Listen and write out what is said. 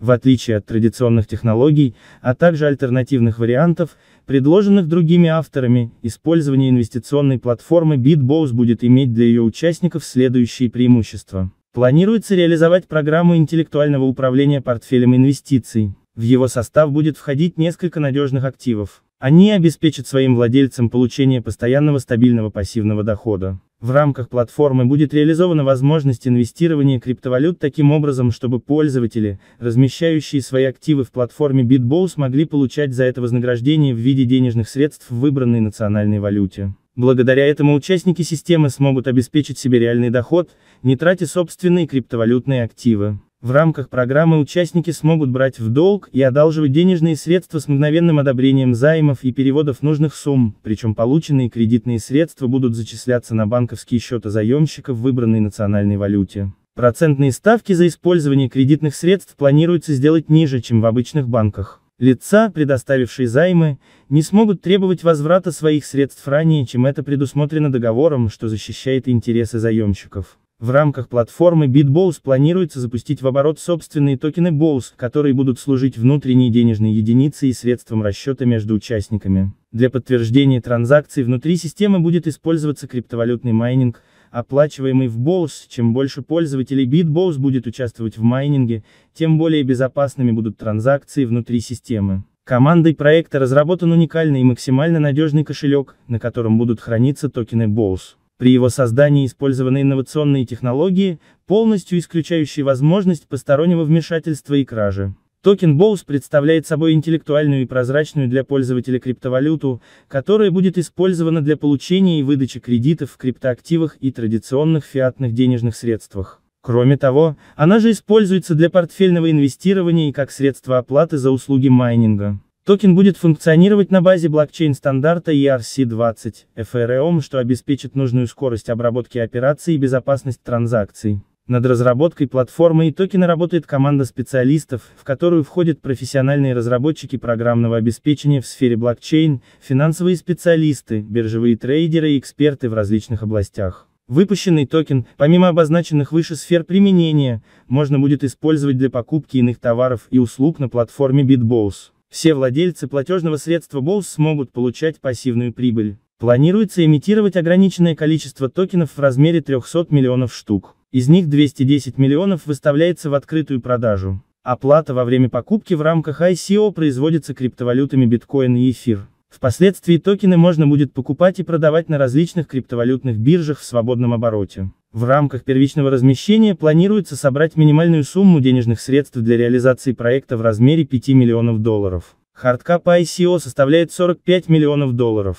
в отличие от традиционных технологий, а также альтернативных вариантов, предложенных другими авторами, использование инвестиционной платформы BitBows будет иметь для ее участников следующие преимущества. Планируется реализовать программу интеллектуального управления портфелем инвестиций. В его состав будет входить несколько надежных активов. Они обеспечат своим владельцам получение постоянного стабильного пассивного дохода. В рамках платформы будет реализована возможность инвестирования криптовалют таким образом, чтобы пользователи, размещающие свои активы в платформе BitBow смогли получать за это вознаграждение в виде денежных средств в выбранной национальной валюте. Благодаря этому участники системы смогут обеспечить себе реальный доход, не тратя собственные криптовалютные активы. В рамках программы участники смогут брать в долг и одалживать денежные средства с мгновенным одобрением займов и переводов нужных сумм, причем полученные кредитные средства будут зачисляться на банковские счета заемщиков в выбранной национальной валюте. Процентные ставки за использование кредитных средств планируется сделать ниже, чем в обычных банках. Лица, предоставившие займы, не смогут требовать возврата своих средств ранее, чем это предусмотрено договором, что защищает интересы заемщиков. В рамках платформы BitBows планируется запустить в оборот собственные токены BOWS, которые будут служить внутренней денежной единицей и средством расчета между участниками. Для подтверждения транзакций внутри системы будет использоваться криптовалютный майнинг, оплачиваемый в BOWS. Чем больше пользователей BitBows будет участвовать в майнинге, тем более безопасными будут транзакции внутри системы. Командой проекта разработан уникальный и максимально надежный кошелек, на котором будут храниться токены BOWS. При его создании использованы инновационные технологии, полностью исключающие возможность постороннего вмешательства и кражи. Токен Боус представляет собой интеллектуальную и прозрачную для пользователя криптовалюту, которая будет использована для получения и выдачи кредитов в криптоактивах и традиционных фиатных денежных средствах. Кроме того, она же используется для портфельного инвестирования и как средство оплаты за услуги майнинга. Токен будет функционировать на базе блокчейн-стандарта ERC-20, FREOM, что обеспечит нужную скорость обработки операций и безопасность транзакций. Над разработкой платформы и токена работает команда специалистов, в которую входят профессиональные разработчики программного обеспечения в сфере блокчейн, финансовые специалисты, биржевые трейдеры и эксперты в различных областях. Выпущенный токен, помимо обозначенных выше сфер применения, можно будет использовать для покупки иных товаров и услуг на платформе BitBoss. Все владельцы платежного средства BOUS смогут получать пассивную прибыль. Планируется имитировать ограниченное количество токенов в размере 300 миллионов штук. Из них 210 миллионов выставляется в открытую продажу. Оплата во время покупки в рамках ICO производится криптовалютами биткоин и эфир. Впоследствии токены можно будет покупать и продавать на различных криптовалютных биржах в свободном обороте. В рамках первичного размещения планируется собрать минимальную сумму денежных средств для реализации проекта в размере 5 миллионов долларов. Хардкап ICO составляет 45 миллионов долларов.